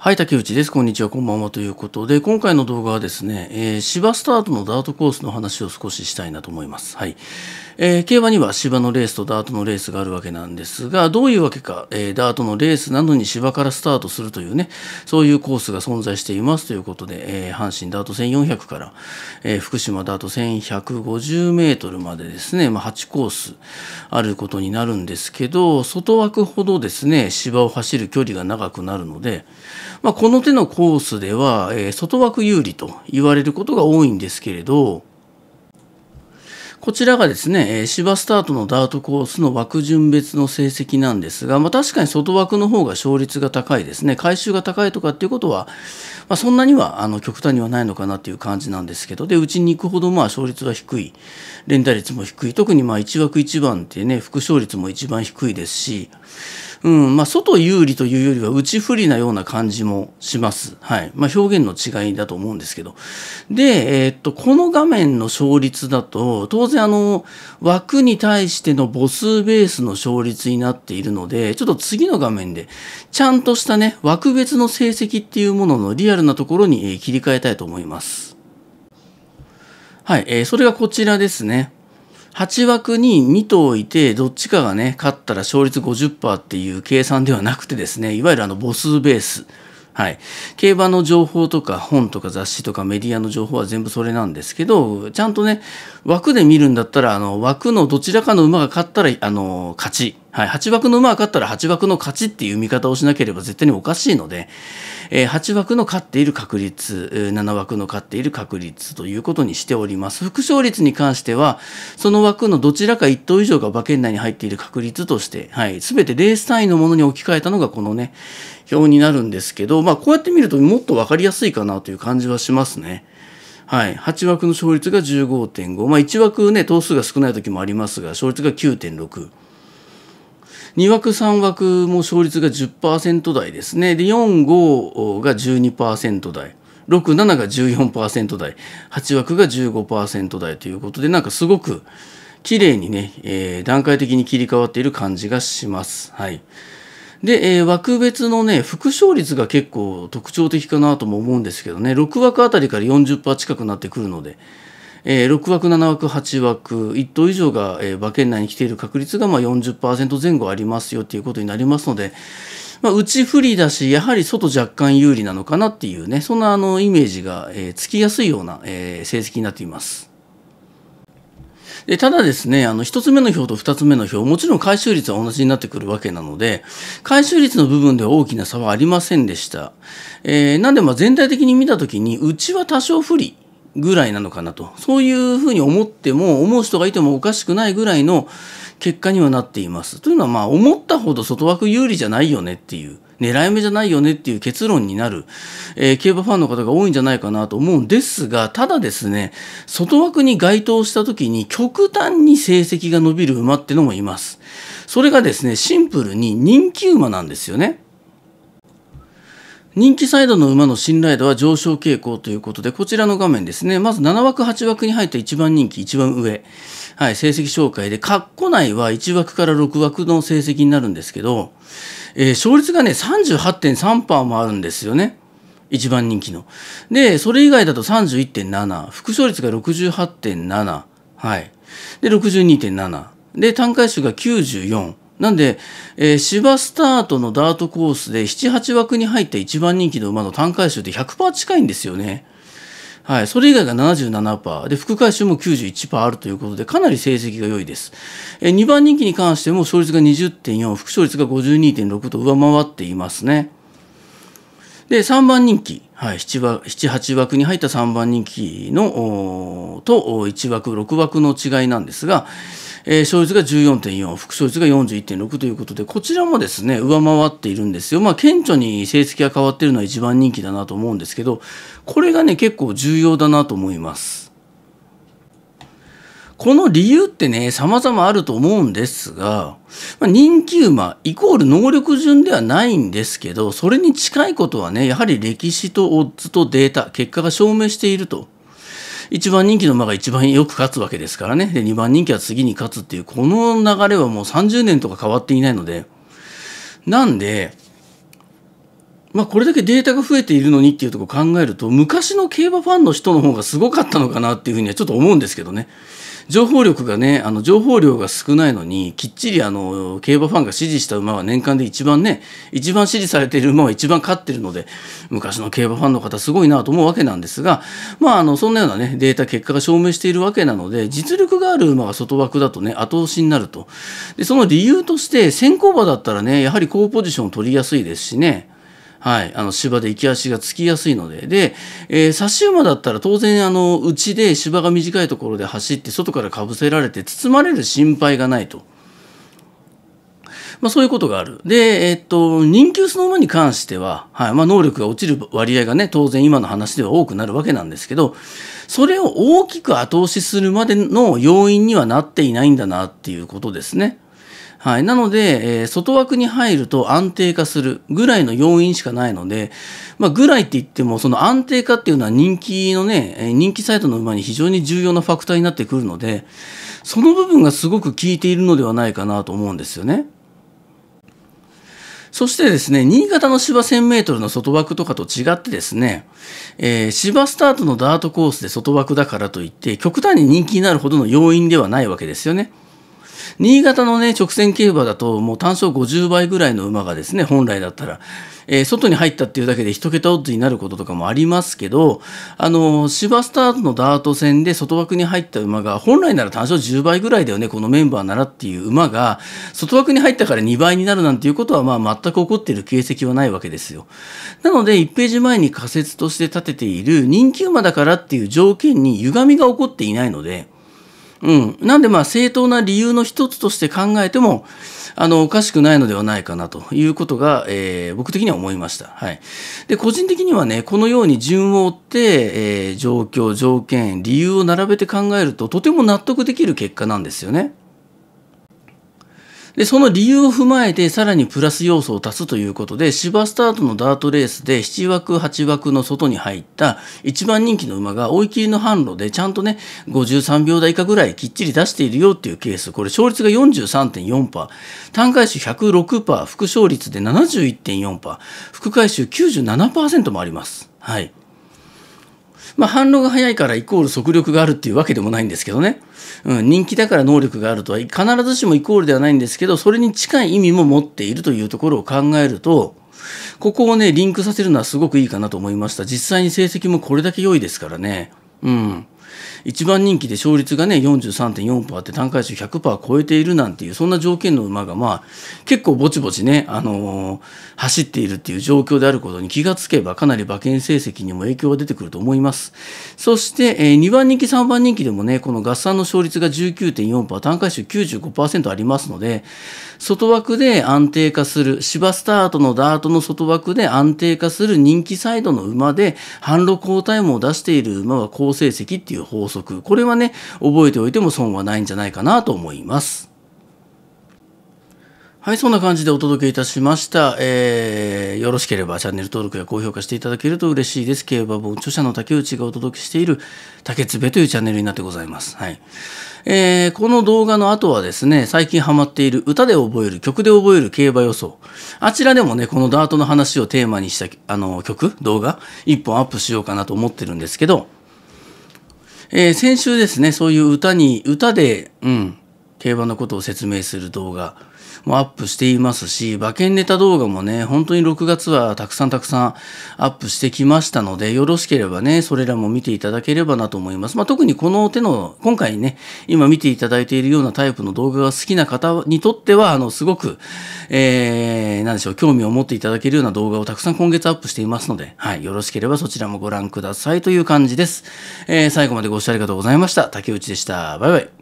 はい、竹内です。こんにちは、こんばんはということで、今回の動画はですね、えー、芝スタートのダートコースの話を少ししたいなと思います。はい。えー、競馬には芝のレースとダートのレースがあるわけなんですがどういうわけか、えー、ダートのレースなのに芝からスタートするというねそういうコースが存在していますということで、えー、阪神ダート1400から、えー、福島ダート1150メートルまでですね、まあ、8コースあることになるんですけど外枠ほどですね芝を走る距離が長くなるので、まあ、この手のコースでは、えー、外枠有利と言われることが多いんですけれどこちらがですね、芝スタートのダートコースの枠順別の成績なんですが、まあ、確かに外枠の方が勝率が高いですね、回収が高いとかっていうことは、まあ、そんなにはあの極端にはないのかなっていう感じなんですけど、で、うちに行くほどまあ勝率は低い、連打率も低い、特にまあ1枠1番ってね、副勝率も一番低いですし、うんまあ、外有利というよりは内不利なような感じもします。はいまあ、表現の違いだと思うんですけど。で、えー、っと、この画面の勝率だと、当然あの、枠に対しての母数ベースの勝率になっているので、ちょっと次の画面で、ちゃんとしたね、枠別の成績っていうもののリアルなところに切り替えたいと思います。はい、えー、それがこちらですね。8枠に2頭いて、どっちかがね、勝ったら勝率50%っていう計算ではなくてですね、いわゆるあの母数ベース。はい、競馬の情報とか本とか雑誌とかメディアの情報は全部それなんですけどちゃんとね枠で見るんだったらあの枠のどちらかの馬が勝ったらあの勝ち、はい、8枠の馬が勝ったら8枠の勝ちっていう見方をしなければ絶対におかしいので、えー、8枠の勝っている確率7枠の勝っている確率ということにしております副勝率に関してはその枠のどちらか1頭以上が馬券内に入っている確率として、はい、全てレース単位のものに置き換えたのがこのね、表になるんですけど、まあ、こうやって見るともっと分かりやすいかなという感じはしますね。はい、8枠の勝率が15.5、まあ、1枠ね頭数が少ない時もありますが勝率が9.6。2枠3枠も勝率が10%台ですねで45が12%台67が14%台8枠が15%台ということでなんかすごく綺麗にね、えー、段階的に切り替わっている感じがします。はいで、えー、枠別のね、副勝率が結構特徴的かなとも思うんですけどね、6枠あたりから40%近くなってくるので、えー、6枠、7枠、8枠、1頭以上が、えー、馬券内に来ている確率がまあ40%前後ありますよということになりますので、まあ、内不利だし、やはり外若干有利なのかなっていうね、そんなあのイメージが、えー、つきやすいような、えー、成績になっています。でただですね、あの、一つ目の表と二つ目の表、もちろん回収率は同じになってくるわけなので、回収率の部分では大きな差はありませんでした。えー、なんで、ま全体的に見たときに、うちは多少不利。ぐらいなのかなと。そういうふうに思っても、思う人がいてもおかしくないぐらいの結果にはなっています。というのは、まあ、思ったほど外枠有利じゃないよねっていう。狙い目じゃないよねっていう結論になる、えー、競馬ファンの方が多いんじゃないかなと思うんですが、ただですね、外枠に該当した時に極端に成績が伸びる馬ってのもいます。それがですね、シンプルに人気馬なんですよね。人気サイドの馬の信頼度は上昇傾向ということで、こちらの画面ですね。まず7枠、8枠に入った1番人気、一番上。はい、成績紹介で、括弧内は1枠から6枠の成績になるんですけど、えー、勝率がね、38.3%もあるんですよね。一番人気の。で、それ以外だと31.7、副勝率が68.7、はい。で、62.7。で、単回数が94。なんで、えー、芝スタートのダートコースで7、8枠に入った一番人気の馬の単回数って100%近いんですよね。はい、それ以外が77%で副回収も91%あるということでかなり成績が良いですえ2番人気に関しても勝率が20.4副勝率が52.6と上回っていますねで3番人気、はい、78枠に入った3番人気のと1枠6枠の違いなんですがえー、勝率が14.4、副勝率が41.6ということで、こちらもですね、上回っているんですよ。まあ、顕著に成績が変わっているのは一番人気だなと思うんですけど、これがね、結構重要だなと思います。この理由ってね、様々あると思うんですが、まあ、人気馬イコール能力順ではないんですけど、それに近いことはね、やはり歴史とオッズとデータ、結果が証明していると一番人気の馬が一番よく勝つわけですからねで二番人気は次に勝つっていうこの流れはもう30年とか変わっていないのでなんでまあこれだけデータが増えているのにっていうとこ考えると昔の競馬ファンの人の方がすごかったのかなっていうふうにはちょっと思うんですけどね。情報力がねあの情報量が少ないのにきっちりあの競馬ファンが支持した馬は年間で一番ね一番支持されている馬は一番勝ってるので昔の競馬ファンの方すごいなと思うわけなんですがまああのそんなようなねデータ結果が証明しているわけなので実力がある馬が外枠だとね後押しになるとでその理由として先行馬だったらねやはり高ポジションを取りやすいですしねはい、あの芝で行き足がつきやすいのでで、えー、差し馬だったら当然あのうちで芝が短いところで走って外からかぶせられて包まれる心配がないと。まあ、そういうことがある。で、えー、っと、人級その馬に関しては、はい、まあ、能力が落ちる割合がね、当然今の話では多くなるわけなんですけど、それを大きく後押しするまでの要因にはなっていないんだなっていうことですね。はい。なので、えー、外枠に入ると安定化するぐらいの要因しかないので、まあ、ぐらいって言っても、その安定化っていうのは人気のね、人気サイトの馬に非常に重要なファクターになってくるので、その部分がすごく効いているのではないかなと思うんですよね。そしてですね、新潟の芝1000メートルの外枠とかと違ってですね、えー、芝スタートのダートコースで外枠だからといって、極端に人気になるほどの要因ではないわけですよね。新潟のね、直線競馬だと、もう単勝50倍ぐらいの馬がですね、本来だったら、えー、外に入ったっていうだけで1桁オッズになることとかもありますけど、あの、芝スタートのダート戦で外枠に入った馬が、本来なら単勝10倍ぐらいだよね、このメンバーならっていう馬が、外枠に入ったから2倍になるなんていうことは、まあ、全く起こっている形跡はないわけですよ。なので、1ページ前に仮説として立てている人気馬だからっていう条件に歪みが起こっていないので、うん、なんでまあ正当な理由の一つとして考えてもあのおかしくないのではないかなということが、えー、僕的には思いました、はい、で個人的にはねこのように順を追って、えー、状況条件理由を並べて考えるととても納得できる結果なんですよね。で、その理由を踏まえて、さらにプラス要素を足すということで、芝スタートのダートレースで7枠、8枠の外に入った1番人気の馬が追い切りの販路でちゃんとね、53秒台以下ぐらいきっちり出しているよっていうケース、これ勝率が43.4%、単回収106%、副勝率で71.4%、副回収97%もあります。はい。まあ、反論が早いからイコール速力があるっていうわけでもないんですけどね、うん、人気だから能力があるとは必ずしもイコールではないんですけどそれに近い意味も持っているというところを考えるとここをねリンクさせるのはすごくいいかなと思いました実際に成績もこれだけ良いですからねうん。1番人気で勝率がね43.4%って単回数100%超えているなんていうそんな条件の馬がまあ結構ぼちぼちね、あのー、走っているっていう状況であることに気がつけばかなり馬券成績にも影響が出てくると思いますそして、えー、2番人気3番人気でもねこの合算の勝率が19.4%単回数95%ありますので外枠で安定化する芝スタートのダートの外枠で安定化する人気サイドの馬で反路交代も出している馬は好成績っていういう法則これはね覚えておいても損はないんじゃないかなと思います。はい、そんな感じでお届けいたしました。えー、よろしければチャンネル登録や高評価していただけると嬉しいです。競馬本著者の竹内がお届けしている竹つべというチャンネルになってございます。はい。えー、この動画の後はですね、最近ハマっている歌で覚える、曲で覚える競馬予想。あちらでもね、このダートの話をテーマにした、あの、曲、動画、一本アップしようかなと思ってるんですけど、えー、先週ですね、そういう歌に、歌で、うん、競馬のことを説明する動画もアップしていますし、馬券ネタ動画もね、本当に6月はたくさんたくさんアップしてきましたので、よろしければね、それらも見ていただければなと思います。まあ、特にこの手の、今回ね、今見ていただいているようなタイプの動画が好きな方にとっては、あの、すごく、えー、なんでしょう、興味を持っていただけるような動画をたくさん今月アップしていますので、はい、よろしければそちらもご覧くださいという感じです。えー、最後までご視聴ありがとうございました。竹内でした。バイバイ。